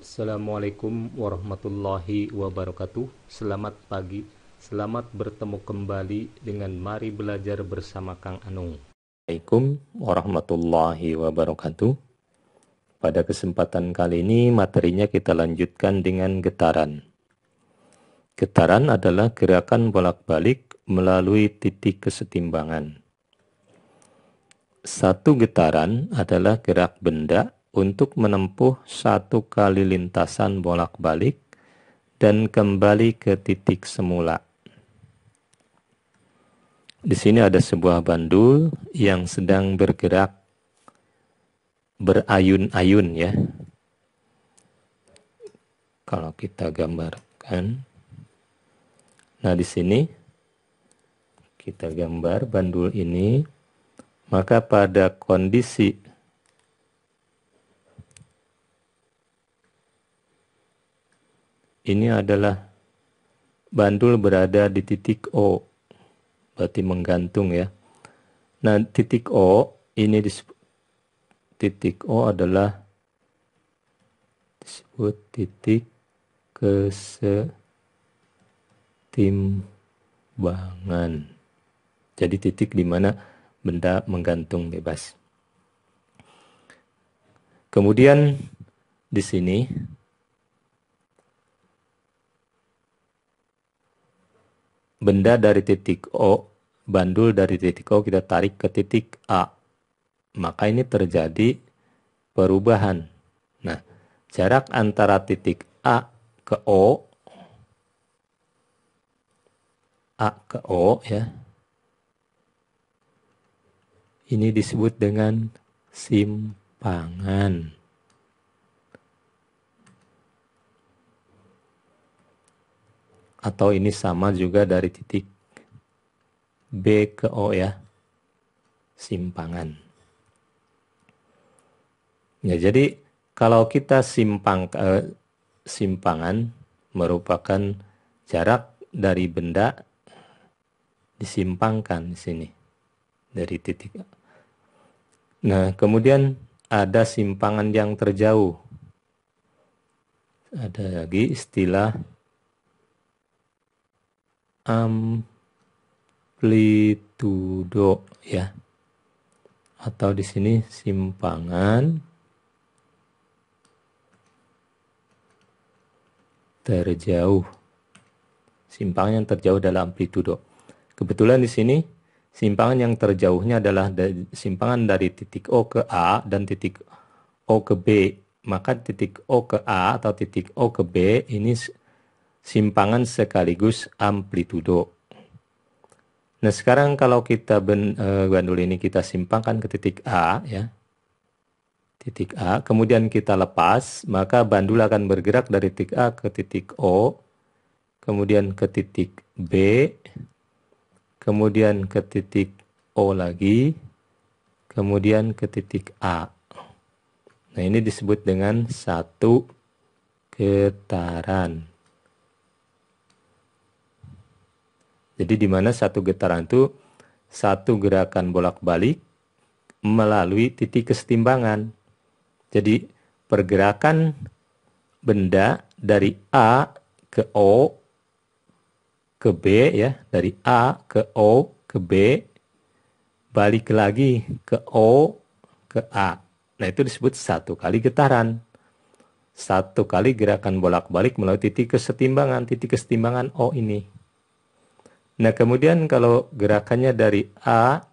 Assalamualaikum warahmatullahi wabarakatuh. Selamat pagi. Selamat bertemu kembali dengan Mari Belajar bersama Kang Anung. Assalamualaikum warahmatullahi wabarakatuh. Pada kesempatan kali ini materinya kita lanjutkan dengan getaran. Getaran adalah gerakan bolak-balik melalui titik kesetimbangan. Satu getaran adalah gerak benda untuk menempuh satu kali lintasan bolak-balik dan kembali ke titik semula. Di sini ada sebuah bandul yang sedang bergerak berayun-ayun ya. Kalau kita gambarkan. Nah, di sini kita gambar bandul ini, maka pada kondisi ini adalah bandul berada di titik O, berarti menggantung ya. Nah, titik O ini titik O adalah disebut titik kesetimbangan. Jadi titik di mana benda menggantung bebas. Kemudian di sini benda dari titik O, bandul dari titik O kita tarik ke titik A. Maka ini terjadi perubahan. Nah, jarak antara titik A ke O A ke O ya. Ini disebut dengan simpangan. atau ini sama juga dari titik B ke O ya simpangan ya jadi kalau kita simpang eh, simpangan merupakan jarak dari benda disimpangkan di sini dari titik nah kemudian ada simpangan yang terjauh ada lagi istilah amplitudo ya. Atau di sini simpangan terjauh. Simpangan yang terjauh dalam amplitudo. Kebetulan di sini simpangan yang terjauhnya adalah simpangan dari titik O ke A dan titik O ke B. Maka titik O ke A atau titik O ke B ini simpangan sekaligus amplitudo. Nah sekarang kalau kita ben, e, gandul ini kita simpangkan ke titik A ya, titik A, kemudian kita lepas, maka bandul akan bergerak dari titik A ke titik O, kemudian ke titik B, kemudian ke titik O lagi, kemudian ke titik A. Nah ini disebut dengan satu getaran. Jadi di mana satu getaran itu satu gerakan bolak-balik melalui titik kesetimbangan. Jadi pergerakan benda dari A ke O ke B ya, dari A ke O ke B balik lagi ke O ke A. Nah, itu disebut satu kali getaran. Satu kali gerakan bolak-balik melalui titik kesetimbangan, titik kesetimbangan O ini. Nah, kemudian kalau gerakannya dari A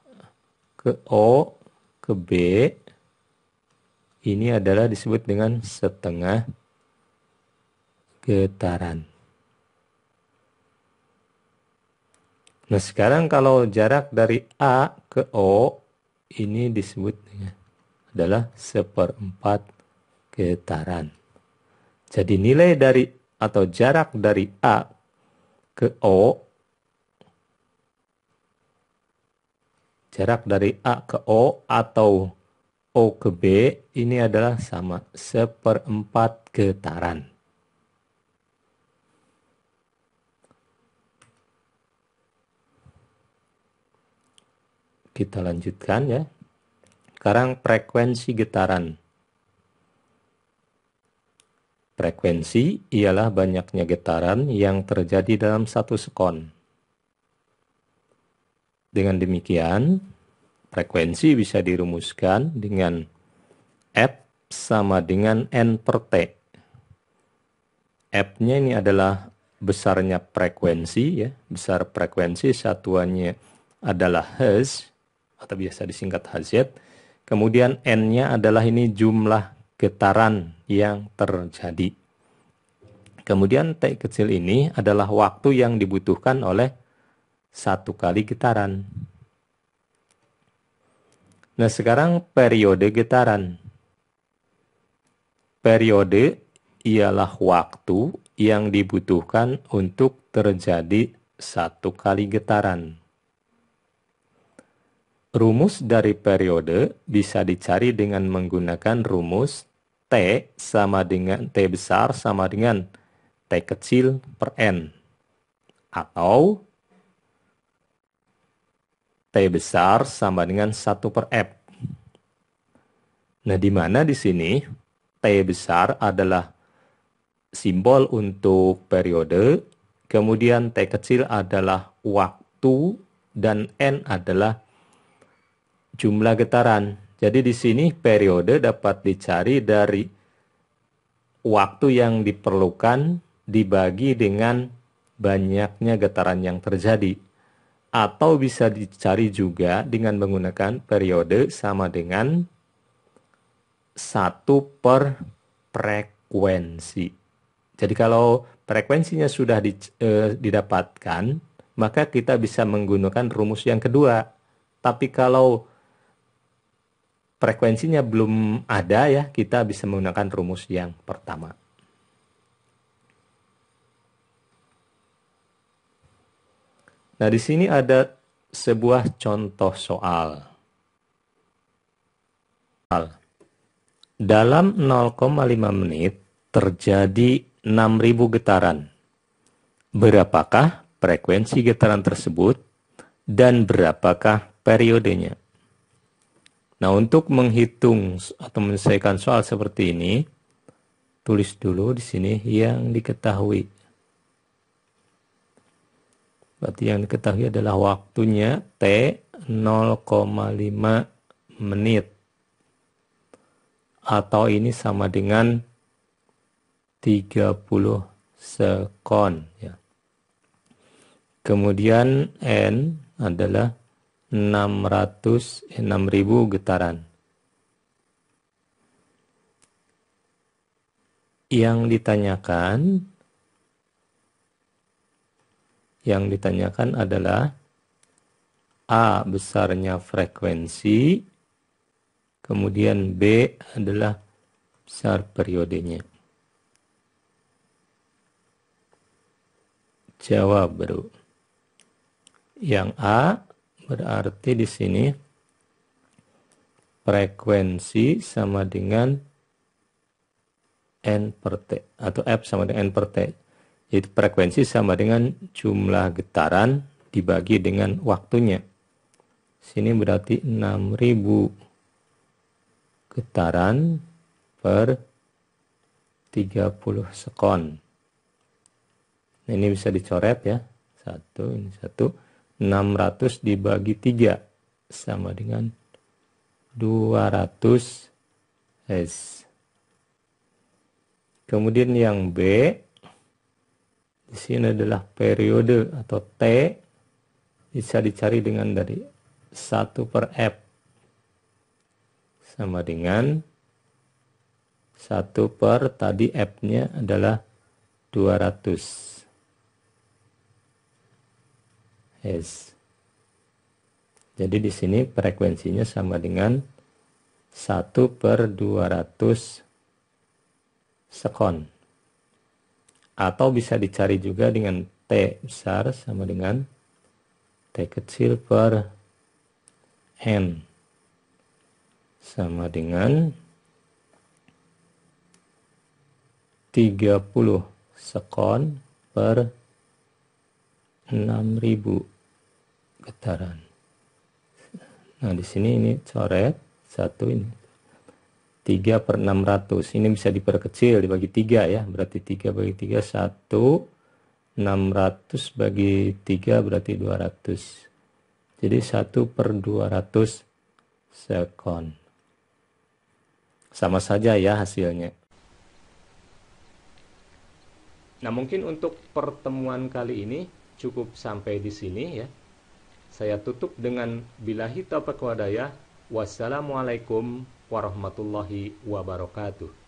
ke O ke B, ini adalah disebut dengan setengah getaran. Nah, sekarang kalau jarak dari A ke O, ini disebut dengan adalah seperempat getaran. Jadi nilai dari atau jarak dari A ke O jarak dari A ke O atau O ke B ini adalah sama seperempat getaran. Kita lanjutkan ya. Sekarang frekuensi getaran. Frekuensi ialah banyaknya getaran yang terjadi dalam satu sekon. Dengan demikian, frekuensi bisa dirumuskan dengan F sama dengan N per T. F-nya ini adalah besarnya frekuensi ya, besar frekuensi satuannya adalah Hz atau biasa disingkat Hz. Kemudian N-nya adalah ini jumlah getaran yang terjadi. Kemudian T kecil ini adalah waktu yang dibutuhkan oleh satu kali getaran. Nah sekarang periode getaran. Periode ialah waktu yang dibutuhkan untuk terjadi satu kali getaran. Rumus dari periode bisa dicari dengan menggunakan rumus T sama dengan T besar sama dengan T kecil per N. Atau T besar sama dengan 1 per F. Nah, di mana di sini T besar adalah simbol untuk periode, kemudian T kecil adalah waktu, dan N adalah jumlah getaran. Jadi di sini periode dapat dicari dari waktu yang diperlukan dibagi dengan banyaknya getaran yang terjadi atau bisa dicari juga dengan menggunakan periode sama dengan satu per frekuensi. Jadi kalau frekuensinya sudah di, eh, didapatkan, maka kita bisa menggunakan rumus yang kedua. Tapi kalau frekuensinya belum ada ya, kita bisa menggunakan rumus yang pertama. Nah, di sini ada sebuah contoh soal. Dalam 0,5 menit terjadi 6.000 getaran. Berapakah frekuensi getaran tersebut dan berapakah periodenya? Nah, untuk menghitung atau menyelesaikan soal seperti ini, tulis dulu di sini yang diketahui. Berarti yang diketahui adalah waktunya T 0,5 menit. Atau ini sama dengan 30 sekon. Ya. Kemudian N adalah 600 eh, 6000 getaran. Yang ditanyakan yang ditanyakan adalah A besarnya frekuensi, kemudian B adalah besar periodenya. Jawab bro. Yang A berarti di sini frekuensi sama dengan N per T atau F sama dengan N per T. Yaitu frekuensi sama dengan jumlah getaran dibagi dengan waktunya. Sini berarti 6000 getaran per 30 sekon. Nah, ini bisa dicoret ya. Satu, ini satu. 600 dibagi 3 sama dengan 200 S. Kemudian yang B di sini adalah periode atau T bisa dicari dengan dari 1 per F sama dengan 1 per tadi F-nya adalah 200 S Jadi di sini frekuensinya sama dengan 1 per 200 sekon atau bisa dicari juga dengan T besar sama dengan T kecil per N sama dengan 30 sekon per 6000 getaran. Nah, di sini ini coret satu ini 3 per 600. Ini bisa diperkecil dibagi 3 ya. Berarti 3 bagi 3 1. 600 bagi 3 berarti 200. Jadi 1 per 200 sekon. Sama saja ya hasilnya. Nah mungkin untuk pertemuan kali ini cukup sampai di sini ya. Saya tutup dengan bilahi taufiq wadaya. Wassalamualaikum warahmatullahi wabarakatuh.